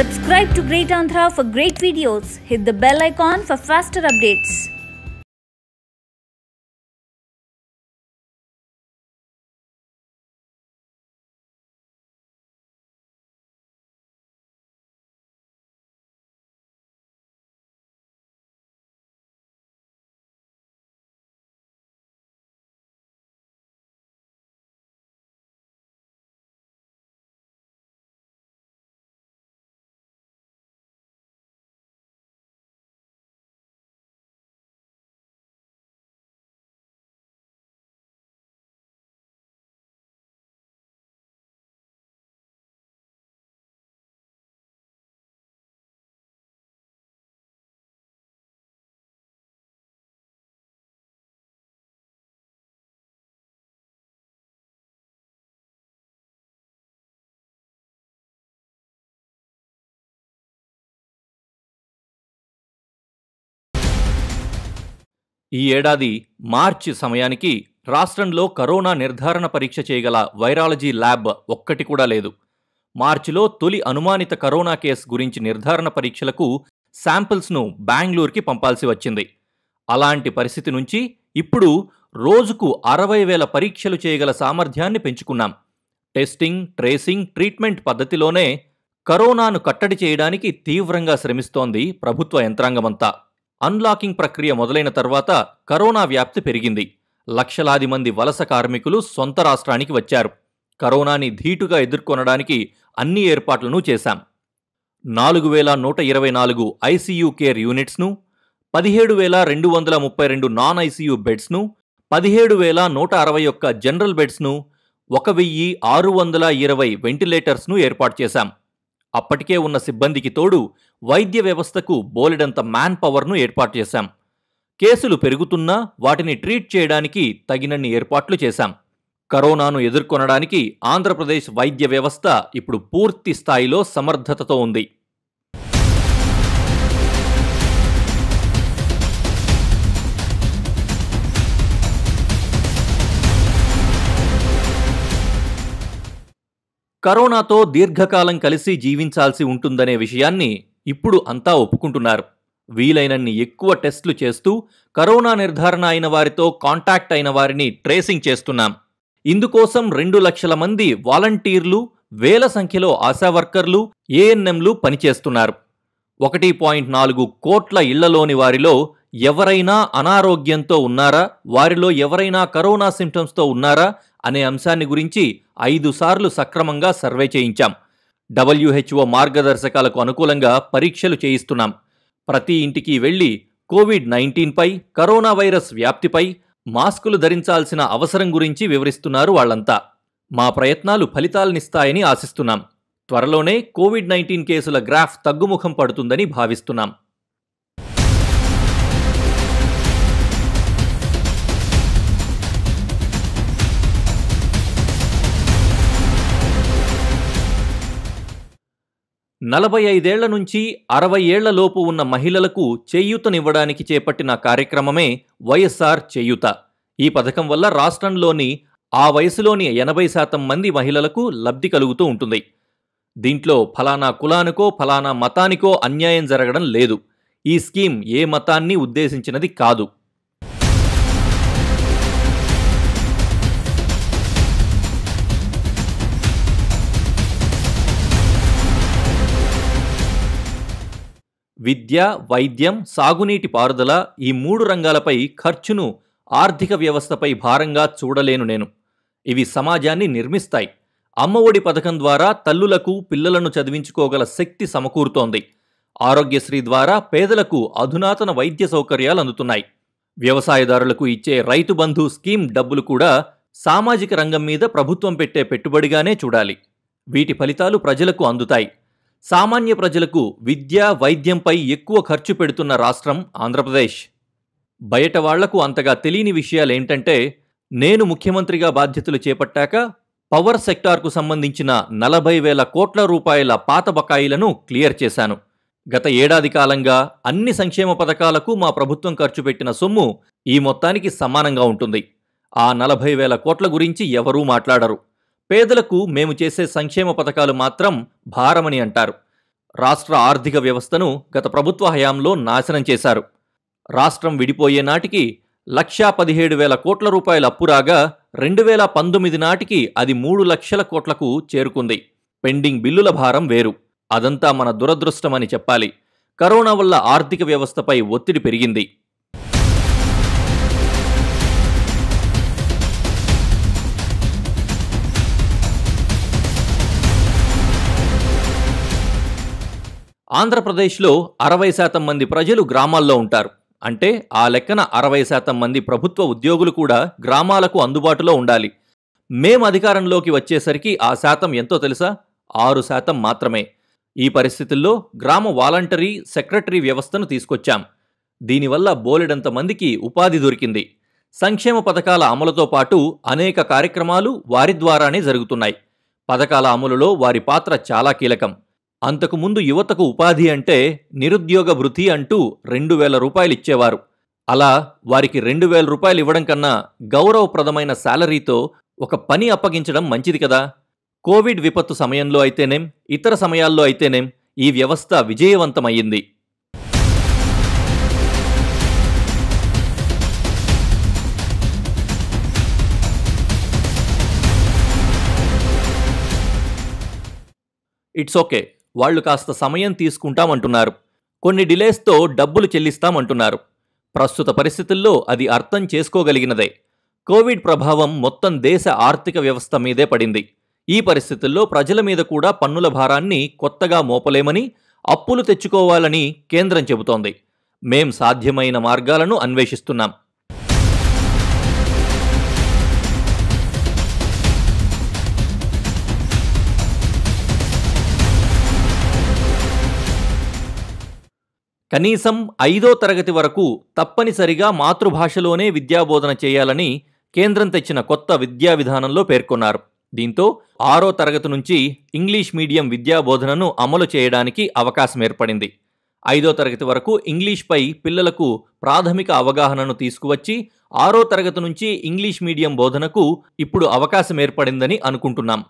Subscribe to Great Andhra for great videos. Hit the bell icon for faster updates. ఈ ఏడాది మార్చి సమయానికి రాష్ట్రంలో corona నిర్ధారణ పరీక్ష చేయగల వైరాలజీ ల్యాబ్ ఒక్కటి కూడా లేదు మార్చిలో తొలి అనుమానిత కరోనా కేసు గురించి నిర్ధారణ పరీక్షలకు శాంపిల్స్ను బెంగళూరుకి పంపాల్సి వచ్చింది అలాంటి పరిస్థితి నుంచి ఇప్పుడు రోజుకు అరవై వేల పరీక్షలు చేయగల సామర్థ్యాన్ని పెంచుకున్నాం టెస్టింగ్ ట్రేసింగ్ ట్రీట్మెంట్ పద్ధతిలోనే కరోనాను కట్టడి చేయడానికి తీవ్రంగా శ్రమిస్తోంది ప్రభుత్వ యంత్రాంగమంతా అన్లాకింగ్ ప్రక్రియ మొదలైన తర్వాత కరోనా వ్యాప్తి పెరిగింది లక్షలాది మంది వలస కార్మికులు సొంత రాష్ట్రానికి వచ్చారు కరోనాని ధీటుగా ఎదుర్కొనడానికి అన్ని ఏర్పాట్లను చేశాం నాలుగు వేల నూట ఇరవై నాలుగు ఐసీయూ కేర్ యూనిట్స్ను పదిహేడు వేల రెండు వందల ముప్పై రెండు నాన్ ఐసీయూ బెడ్స్ను పదిహేడు వేల నూట అరవై ఒక్క జనరల్ బెడ్స్ను ఒక వెయ్యి ఆరు వందల ఇరవై వెంటిలేటర్స్ను ఏర్పాటు చేశాం అప్పటికే ఉన్న సిబ్బందికి తోడు వైద్య వ్యవస్థకు బోలెడంత మ్యాన్ పవర్ను ఏర్పాటు చేశాం కేసులు పెరుగుతున్నా వాటిని ట్రీట్ చేయడానికి తగినన్ని ఏర్పాట్లు చేశాం కరోనాను ఎదుర్కొనడానికి ఆంధ్రప్రదేశ్ వైద్య వ్యవస్థ ఇప్పుడు పూర్తి స్థాయిలో సమర్థతతో ఉంది కరోనాతో దీర్ఘకాలం కలిసి జీవించాల్సి ఉంటుందనే విషయాన్ని ఇప్పుడు అంతా ఒప్పుకుంటున్నారు వీలైనన్ని ఎక్కువ టెస్టులు చేస్తూ కరోనా నిర్ధారణ అయిన వారితో కాంటాక్ట్ అయిన వారిని ట్రేసింగ్ చేస్తున్నాం ఇందుకోసం రెండు లక్షల మంది వాలంటీర్లు వేల సంఖ్యలో ఆశా వర్కర్లు ఏఎన్ఎంలు పనిచేస్తున్నారు ఒకటి పాయింట్ నాలుగు కోట్ల ఇళ్లలోని వారిలో ఎవరైనా అనారోగ్యంతో ఉన్నారా వారిలో ఎవరైనా కరోనా సింటమ్స్తో ఉన్నారా అనే అంశాన్ని గురించి ఐదు సార్లు సక్రమంగా సర్వే చేయించాం డబ్ల్యూహెచ్ఓ మార్గదర్శకాలకు అనుకూలంగా పరీక్షలు చేయిస్తున్నాం ప్రతి ఇంటికి వెళ్లి కోవిడ్ నైన్టీన్పై కరోనా వైరస్ వ్యాప్తిపై మాస్కులు ధరించాల్సిన అవసరం గురించి వివరిస్తున్నారు వాళ్లంతా మా ప్రయత్నాలు ఫలితాలనిస్తాయని ఆశిస్తున్నాం త్వరలోనే కోవిడ్ నైన్టీన్ కేసుల గ్రాఫ్ తగ్గుముఖం పడుతుందని భావిస్తున్నాం నలభై ఐదేళ్ల నుంచి అరవై ఏళ్లలోపు ఉన్న మహిళలకు చేయూతనివ్వడానికి చేపట్టిన కార్యక్రమమే వైఎస్ఆర్ చేయూత ఈ పథకం వల్ల రాష్ట్రంలోని ఆ వయసులోని ఎనభై శాతం మంది మహిళలకు లబ్ధి కలుగుతూ ఉంటుంది దీంట్లో ఫలానా కులానికో ఫలానా మతానికో అన్యాయం జరగడం లేదు ఈ స్కీమ్ ఏ మతాన్ని ఉద్దేశించినది కాదు విద్య వైద్యం సాగునీటి పారుదల ఈ మూడు రంగాలపై ఖర్చును ఆర్థిక వ్యవస్థపై భారంగా చూడలేను నేను ఇవి సమాజాన్ని నిర్మిస్తాయి అమ్మఒడి పథకం ద్వారా తల్లులకు పిల్లలను చదివించుకోగల శక్తి సమకూరుతోంది ఆరోగ్యశ్రీ ద్వారా పేదలకు అధునాతన వైద్య సౌకర్యాలు అందుతున్నాయి వ్యవసాయదారులకు ఇచ్చే రైతు బంధు స్కీమ్ డబ్బులు కూడా సామాజిక రంగం మీద ప్రభుత్వం పెట్టే పెట్టుబడిగానే చూడాలి వీటి ఫలితాలు ప్రజలకు అందుతాయి సామాన్య ప్రజలకు విద్య వైద్యంపై ఎక్కువ ఖర్చు పెడుతున్న రాష్ట్రం ఆంధ్రప్రదేశ్ బయట వాళ్లకు అంతగా తెలియని విషయాలేంటంటే నేను ముఖ్యమంత్రిగా బాధ్యతలు చేపట్టాక పవర్ సెక్టార్కు సంబంధించిన నలభై వేల కోట్ల రూపాయల పాత బకాయిలను క్లియర్ చేశాను గత ఏడాది కాలంగా అన్ని సంక్షేమ పథకాలకు మా ప్రభుత్వం ఖర్చు పెట్టిన సొమ్ము ఈ మొత్తానికి సమానంగా ఉంటుంది ఆ నలభై వేల కోట్ల గురించి ఎవరూ మాట్లాడరు పేదలకు మేము చేసే సంక్షేమ పథకాలు మాత్రం భారమని అంటారు రాష్ట్ర ఆర్థిక వ్యవస్థను గత ప్రభుత్వ హయాంలో నాశనం చేశారు రాష్ట్రం విడిపోయే నాటికి లక్షా పదిహేడు వేల కోట్ల రూపాయల అప్పురాగా రెండు వేల పంతొమ్మిది నాటికి అది మూడు లక్షల కోట్లకు చేరుకుంది పెండింగ్ బిల్లుల భారం వేరు అదంతా మన దురదృష్టమని చెప్పాలి కరోనా వల్ల ఆర్థిక వ్యవస్థపై ఒత్తిడి పెరిగింది ఆంధ్రప్రదేశ్లో అరవై శాతం మంది ప్రజలు గ్రామాల్లో ఉంటారు అంటే ఆ లెక్కన అరవై శాతం మంది ప్రభుత్వ ఉద్యోగులు కూడా గ్రామాలకు అందుబాటులో ఉండాలి మేం అధికారంలోకి వచ్చేసరికి ఆ శాతం ఎంతో తెలుసా ఆరు శాతం మాత్రమే ఈ పరిస్థితుల్లో గ్రామ వాలంటరీ సెక్రటరీ వ్యవస్థను తీసుకొచ్చాం దీనివల్ల బోలెడంత మందికి ఉపాధి దొరికింది సంక్షేమ పథకాల అమలుతో పాటు అనేక కార్యక్రమాలు వారి ద్వారానే జరుగుతున్నాయి పథకాల అమలులో వారి పాత్ర చాలా కీలకం అంతకుముందు యువతకు ఉపాధి అంటే నిరుద్యోగ వృద్ధి అంటూ రెండు వేల రూపాయలు ఇచ్చేవారు అలా వారికి రెండు వేల రూపాయలు ఇవ్వడం కన్నా గౌరవప్రదమైన శాలరీతో ఒక పని అప్పగించడం మంచిది కదా కోవిడ్ విపత్తు సమయంలో అయితేనేం ఇతర సమయాల్లో అయితేనేం ఈ వ్యవస్థ విజయవంతమయ్యింది ఇట్స్ ఓకే వాళ్లు కాస్త సమయం తీసుకుంటామంటున్నారు కొన్ని డిలేస్తో డబ్బులు చెల్లిస్తామంటున్నారు ప్రస్తుత పరిస్థితుల్లో అది అర్థం చేసుకోగలిగినదే కోవిడ్ ప్రభావం మొత్తం దేశ ఆర్థిక వ్యవస్థ మీదే పడింది ఈ పరిస్థితుల్లో ప్రజల మీద కూడా పన్నుల భారాన్ని కొత్తగా మోపలేమని అప్పులు తెచ్చుకోవాలని కేంద్రం చెబుతోంది మేం సాధ్యమైన మార్గాలను అన్వేషిస్తున్నాం కనీసం ఐదో తరగతి వరకు తప్పనిసరిగా మాతృభాషలోనే విద్యాబోధన చేయాలని కేంద్రం తెచ్చిన కొత్త విద్యా విధానంలో పేర్కొన్నారు దీంతో ఆరో తరగతి నుంచి ఇంగ్లీష్ మీడియం విద్యాబోధనను అమలు చేయడానికి అవకాశం ఏర్పడింది ఐదో తరగతి వరకు ఇంగ్లీష్పై పిల్లలకు ప్రాథమిక అవగాహనను తీసుకువచ్చి ఆరో తరగతి నుంచి ఇంగ్లీష్ మీడియం బోధనకు ఇప్పుడు అవకాశం ఏర్పడిందని అనుకుంటున్నాం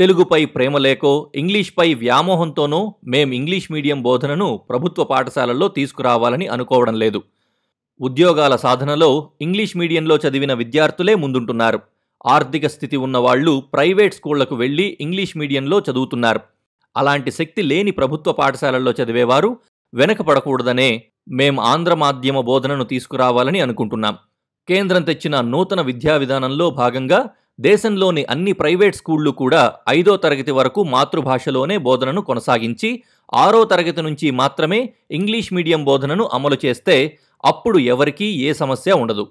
తెలుగుపై ప్రేమ లేకో ఇంగ్లీష్పై వ్యామోహంతోనో మేం ఇంగ్లీష్ మీడియం బోధనను ప్రభుత్వ పాఠశాలల్లో తీసుకురావాలని అనుకోవడం లేదు ఉద్యోగాల సాధనలో ఇంగ్లీష్ మీడియంలో చదివిన విద్యార్థులే ముందుంటున్నారు ఆర్థిక స్థితి ఉన్నవాళ్లు ప్రైవేట్ స్కూళ్లకు వెళ్ళి ఇంగ్లీష్ మీడియంలో చదువుతున్నారు అలాంటి శక్తి లేని ప్రభుత్వ పాఠశాలల్లో చదివేవారు వెనకపడకూడదనే మేం ఆంధ్ర మాధ్యమ బోధనను తీసుకురావాలని అనుకుంటున్నాం కేంద్రం తెచ్చిన నూతన విద్యా విధానంలో భాగంగా దేశంలోని అన్ని ప్రైవేట్ స్కూళ్లు కూడా ఐదో తరగతి వరకు మాతృభాషలోనే బోధనను కొనసాగించి ఆరో తరగతి నుంచి మాత్రమే ఇంగ్లీష్ మీడియం బోధనను అమలు చేస్తే అప్పుడు ఎవరికీ ఏ సమస్య ఉండదు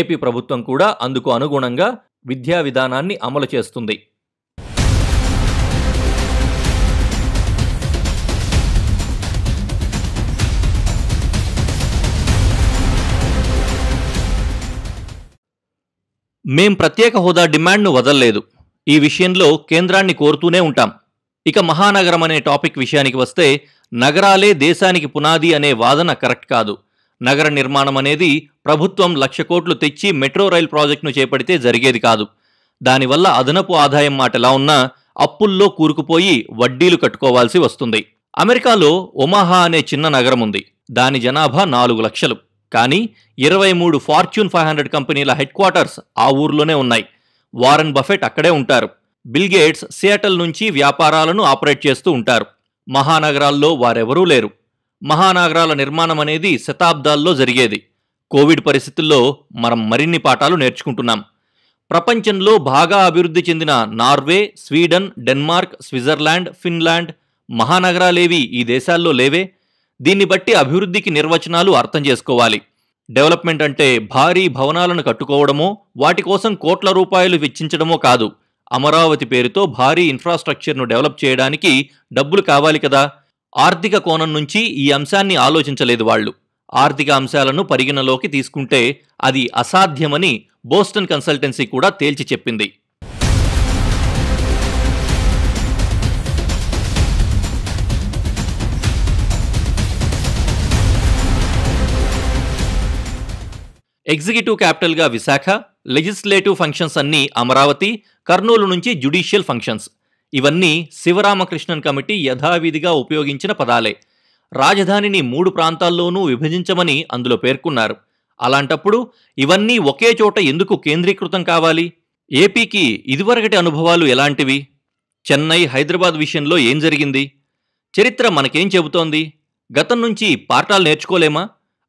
ఏపీ ప్రభుత్వం కూడా అందుకు అనుగుణంగా విద్యా విధానాన్ని అమలు చేస్తుంది మేం ప్రత్యేక హోదా డిమాండ్ను వదల్లేదు ఈ విషయంలో కేంద్రాన్ని కోరుతూనే ఉంటాం ఇక మహానగరం అనే టాపిక్ విషయానికి వస్తే నగరాలే దేశానికి పునాది అనే వాదన కరెక్ట్ కాదు నగర నిర్మాణం అనేది ప్రభుత్వం లక్ష కోట్లు తెచ్చి మెట్రో రైల్ ప్రాజెక్టును చేపడితే జరిగేది కాదు దానివల్ల అదనపు ఆదాయం మాటలా ఉన్నా అప్పుల్లో కూరుకుపోయి వడ్డీలు కట్టుకోవాల్సి వస్తుంది అమెరికాలో ఒమాహా అనే చిన్న నగరం ఉంది దాని జనాభా నాలుగు లక్షలు కానీ ఇరవై మూడు ఫార్చ్యూన్ ఫైవ్ హండ్రెడ్ కంపెనీల హెడ్ క్వార్టర్స్ ఆ ఊర్లోనే ఉన్నాయి వారన్ బఫెట్ అక్కడే ఉంటారు బిల్గేట్స్ సియాటల్ నుంచి వ్యాపారాలను ఆపరేట్ చేస్తూ ఉంటారు మహానగరాల్లో వారెవరూ లేరు మహానగరాల నిర్మాణం అనేది శతాబ్దాల్లో జరిగేది కోవిడ్ పరిస్థితుల్లో మనం మరిన్ని పాఠాలు నేర్చుకుంటున్నాం ప్రపంచంలో బాగా అభివృద్ధి చెందిన Norway Sweden Denmark Switzerland Finland మహానగరాలేవి ఈ దేశాల్లో లేవే దీన్ని బట్టి అభివృద్ధికి నిర్వచనాలు అర్థం చేసుకోవాలి డెవలప్మెంట్ అంటే భారీ భవనాలను కట్టుకోవడమో వాటి కోసం కోట్ల రూపాయలు వెచ్చించడమో కాదు అమరావతి పేరుతో భారీ ఇన్ఫ్రాస్ట్రక్చర్ను డెవలప్ చేయడానికి డబ్బులు కావాలి కదా ఆర్థిక కోణం నుంచి ఈ అంశాన్ని ఆలోచించలేదు వాళ్ళు ఆర్థిక అంశాలను పరిగణలోకి తీసుకుంటే అది అసాధ్యమని బోస్టన్ కన్సల్టెన్సీ కూడా తేల్చి చెప్పింది ఎగ్జిక్యూటివ్ క్యాపిటల్గా విశాఖ లెజిస్లేటివ్ ఫంక్షన్స్ అన్నీ అమరావతి కర్నూలు నుంచి జ్యుడిషియల్ ఫంక్షన్స్ ఇవన్నీ శివరామకృష్ణన్ కమిటీ యథావిధిగా ఉపయోగించిన పదాలే రాజధానిని మూడు ప్రాంతాల్లోనూ విభజించమని అందులో పేర్కొన్నారు అలాంటప్పుడు ఇవన్నీ ఒకే చోట ఎందుకు కేంద్రీకృతం కావాలి ఏపీకి ఇదివరకటి అనుభవాలు ఎలాంటివి చెన్నై హైదరాబాద్ విషయంలో ఏం జరిగింది చరిత్ర మనకేం చెబుతోంది గతం నుంచి పాఠాలు నేర్చుకోలేమా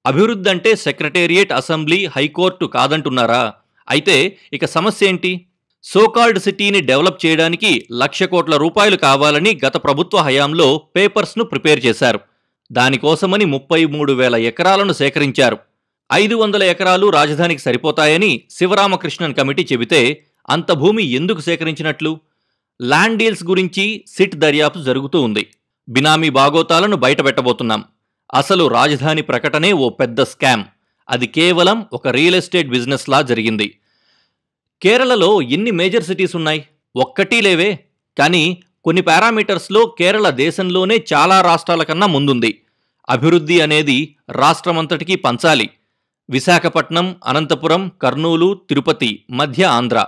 అభివృద్ధి అంటే సెక్రటేరియట్ అసెంబ్లీ హైకోర్టు కాదంటున్నారా అయితే ఇక సమస్య ఏంటి సోకాల్డ్ సిటీని డెవలప్ చేయడానికి లక్ష కోట్ల రూపాయలు కావాలని గత ప్రభుత్వ హయాంలో పేపర్స్ను ప్రిపేర్ చేశారు దానికోసమని ముప్పై మూడు వేల ఎకరాలను సేకరించారు ఐదు వందల ఎకరాలు రాజధానికి సరిపోతాయని శివరామకృష్ణన్ కమిటీ చెబితే అంత భూమి ఎందుకు సేకరించినట్లు ల్యాండ్ డీల్స్ గురించి సిట్ దర్యాప్తు జరుగుతూ ఉంది బినామీ బాగోతాలను బయటపెట్టబోతున్నాం అసలు రాజధాని ప్రకటనే ఓ పెద్ద స్కామ్ అది కేవలం ఒక రియల్ ఎస్టేట్ బిజినెస్లా జరిగింది కేరళలో ఎన్ని మేజర్ సిటీస్ ఉన్నాయి ఒక్కటి లేవే కానీ కొన్ని పారామీటర్స్లో కేరళ దేశంలోనే చాలా రాష్ట్రాల కన్నా ముందుంది అభివృద్ధి అనేది రాష్ట్రమంతటికీ పంచాలి విశాఖపట్నం అనంతపురం కర్నూలు తిరుపతి మధ్య ఆంధ్ర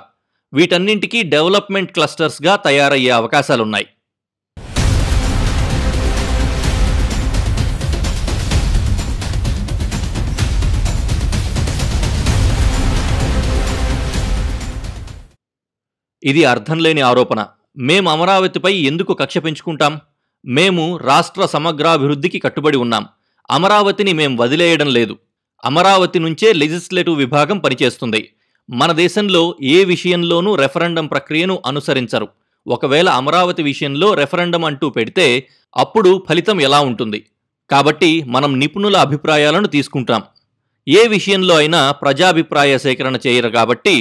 వీటన్నింటికీ డెవలప్మెంట్ క్లస్టర్స్గా తయారయ్యే అవకాశాలున్నాయి ఇది అర్థం లేని ఆరోపణ మేం అమరావతిపై ఎందుకు కక్ష పెంచుకుంటాం మేము రాష్ట్ర సమగ్రాభివృద్ధికి కట్టుబడి ఉన్నాం అమరావతిని మేం వదిలేయడం లేదు అమరావతి నుంచే లెజిస్లేటివ్ విభాగం పనిచేస్తుంది మన దేశంలో ఏ విషయంలోనూ రెఫరెండం ప్రక్రియను అనుసరించరు ఒకవేళ అమరావతి విషయంలో రెఫరెండం అంటూ పెడితే అప్పుడు ఫలితం ఎలా ఉంటుంది కాబట్టి మనం నిపుణుల అభిప్రాయాలను తీసుకుంటాం ఏ విషయంలో అయినా ప్రజాభిప్రాయ సేకరణ చేయరు కాబట్టి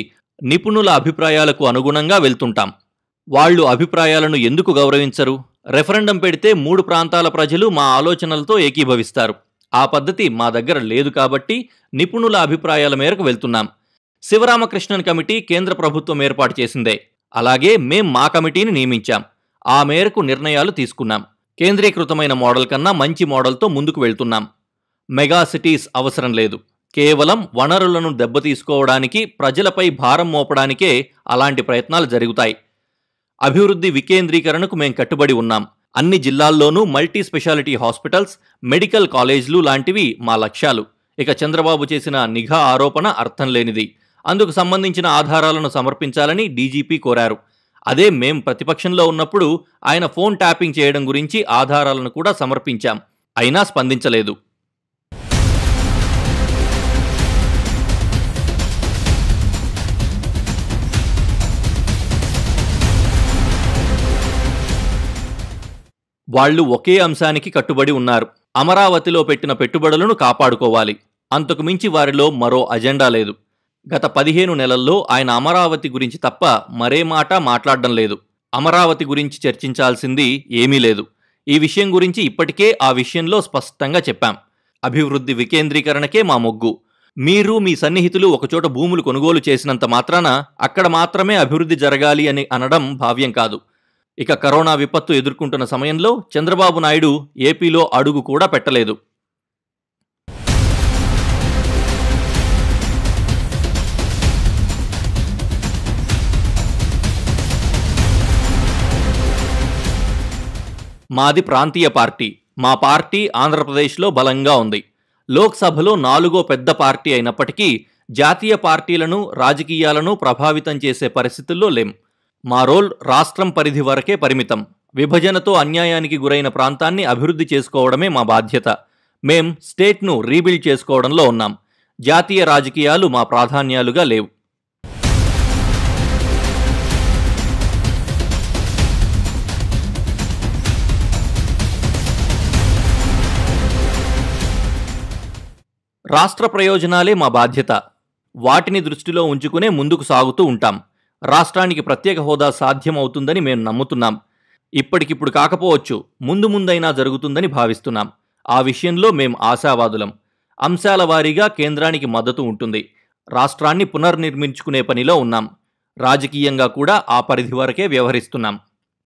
నిపుణుల అభిప్రాయాలకు అనుగుణంగా వెళ్తుంటాం వాళ్ళు అభిప్రాయాలను ఎందుకు గౌరవించరు రెఫరెండం పెడితే మూడు ప్రాంతాల ప్రజలు మా ఆలోచనలతో ఏకీభవిస్తారు ఆ పద్ధతి మా దగ్గర లేదు కాబట్టి నిపుణుల అభిప్రాయాల మేరకు వెళ్తున్నాం శివరామకృష్ణన్ కమిటీ కేంద్ర ప్రభుత్వం ఏర్పాటు చేసిందే అలాగే మేం మా కమిటీని నియమించాం ఆ మేరకు నిర్ణయాలు తీసుకున్నాం కేంద్రీకృతమైన మోడల్ కన్నా మంచి మోడల్తో ముందుకు వెళ్తున్నాం మెగా సిటీస్ అవసరం లేదు కేవలం వనరులను దెబ్బతీసుకోవడానికి ప్రజలపై భారం మోపడానికే అలాంటి ప్రయత్నాలు జరుగుతాయి అభివృద్ధి వికేంద్రీకరణకు మేం కట్టుబడి ఉన్నాం అన్ని జిల్లాల్లోనూ మల్టీ స్పెషాలిటీ హాస్పిటల్స్ మెడికల్ కాలేజీలు లాంటివి మా లక్ష్యాలు ఇక చంద్రబాబు చేసిన నిఘా ఆరోపణ అర్థం లేనిది అందుకు సంబంధించిన ఆధారాలను సమర్పించాలని డీజీపీ కోరారు అదే మేం ప్రతిపక్షంలో ఉన్నప్పుడు ఆయన ఫోన్ ట్యాపింగ్ చేయడం గురించి ఆధారాలను కూడా సమర్పించాం అయినా స్పందించలేదు వాళ్లు ఒకే అంశానికి కట్టుబడి ఉన్నారు అమరావతిలో పెట్టిన పెట్టుబడులను కాపాడుకోవాలి అంతకుమించి వారిలో మరో అజెండా లేదు గత పదిహేను నెలల్లో ఆయన అమరావతి గురించి తప్ప మరే మాట మాట్లాడడం లేదు అమరావతి గురించి చర్చించాల్సింది ఏమీ లేదు ఈ విషయం గురించి ఇప్పటికే ఆ విషయంలో స్పష్టంగా చెప్పాం అభివృద్ధి వికేంద్రీకరణకే మా మొగ్గు మీరు మీ సన్నిహితులు ఒకచోట భూములు కొనుగోలు చేసినంత మాత్రాన అక్కడ మాత్రమే అభివృద్ధి జరగాలి అని అనడం భావ్యం కాదు ఇక కరోనా విపత్తు ఎదుర్కొంటున్న సమయంలో చంద్రబాబు నాయుడు ఏపీలో అడుగు కూడా పెట్టలేదు మాది ప్రాంతీయ పార్టీ మా పార్టీ ఆంధ్రప్రదేశ్లో బలంగా ఉంది లోక్సభలో నాలుగో పెద్ద పార్టీ అయినప్పటికీ జాతీయ పార్టీలను రాజకీయాలను ప్రభావితం చేసే పరిస్థితుల్లో లేం మా రోల్ రాష్ట్రం పరిధి వరకే పరిమితం విభజనతో అన్యాయానికి గురైన ప్రాంతాన్ని అభివృద్ధి చేసుకోవడమే మా బాధ్యత మేం స్టేట్ను రీబిల్డ్ చేసుకోవడంలో ఉన్నాం జాతీయ రాజకీయాలు మా ప్రాధాన్యాలుగా లేవు రాష్ట్ర ప్రయోజనాలే మా బాధ్యత వాటిని దృష్టిలో ఉంచుకునే ముందుకు సాగుతూ ఉంటాం రాష్ట్రానికి ప్రత్యేక హోదా సాధ్యమవుతుందని మేము నమ్ముతున్నాం ఇప్పటికిప్పుడు కాకపోవచ్చు ముందు ముందైనా జరుగుతుందని భావిస్తున్నాం ఆ విషయంలో మేం ఆశావాదులం అంశాల వారీగా కేంద్రానికి మద్దతు ఉంటుంది రాష్ట్రాన్ని పునర్నిర్మించుకునే పనిలో ఉన్నాం రాజకీయంగా కూడా ఆ పరిధి వరకే వ్యవహరిస్తున్నాం